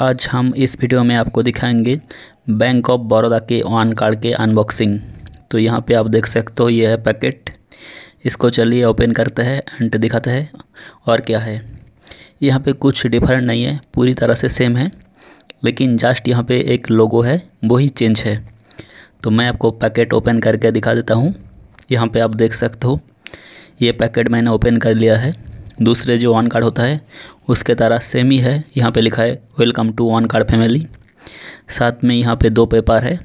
आज हम इस वीडियो में आपको दिखाएंगे बैंक ऑफ बड़ौदा के ऑन कार्ड के अनबॉक्सिंग तो यहाँ पे आप देख सकते हो ये है पैकेट इसको चलिए ओपन करते हैं एंड दिखाते हैं और क्या है यहाँ पे कुछ डिफरेंट नहीं है पूरी तरह से सेम है लेकिन जस्ट यहाँ पे एक लोगो है वही चेंज है तो मैं आपको पैकेट ओपन करके दिखा देता हूँ यहाँ पर आप देख सकते हो ये पैकेट मैंने ओपन कर लिया है दूसरे जो ऑन कार्ड होता है उसके तारा सेम ही है यहाँ पे लिखा है welcome to on card family साथ में यहाँ पे दो पेपर है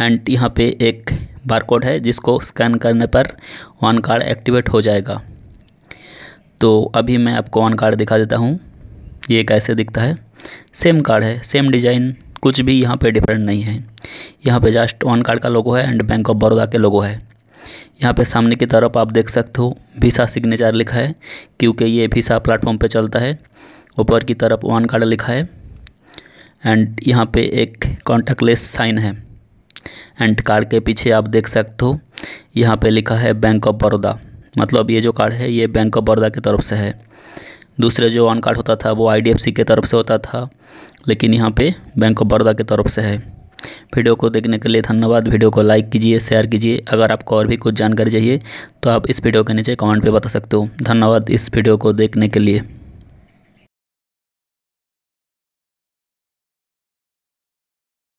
एंड यहाँ पे एक बारकोड है जिसको स्कैन करने पर ऑन कार्ड एक्टिवेट हो जाएगा तो अभी मैं आपको ऑन कार्ड दिखा देता हूँ ये कैसे दिखता है सेम कार्ड है सेम डिज़ाइन कुछ भी यहाँ पे डिफरेंट नहीं है यहाँ पे जस्ट ऑन कार्ड का लोगो है एंड बैंक ऑफ बड़ौदा के लोगो है यहाँ पे सामने की तरफ आप देख सकते हो भिसा सिग्नेचर लिखा है क्योंकि ये भिसा प्लेटफॉर्म पे चलता है ऊपर की तरफ वन कार्ड लिखा है एंड यहाँ पे एक कॉन्टैक्ट लेस साइन है एंड कार्ड के पीछे आप देख सकते हो यहाँ पे लिखा है बैंक ऑफ बड़ौदा मतलब ये जो कार्ड है ये बैंक ऑफ बड़ौदा की तरफ से है दूसरे जो ऑन कार्ड होता था वो आई की तरफ से होता था लेकिन यहाँ पे बैंक ऑफ बड़ौदा की तरफ से है वीडियो को देखने के लिए धन्यवाद वीडियो को लाइक कीजिए शेयर कीजिए अगर आपको और भी कुछ जानकारी चाहिए तो आप इस वीडियो के नीचे कमेंट पे बता सकते हो धन्यवाद इस वीडियो को देखने के लिए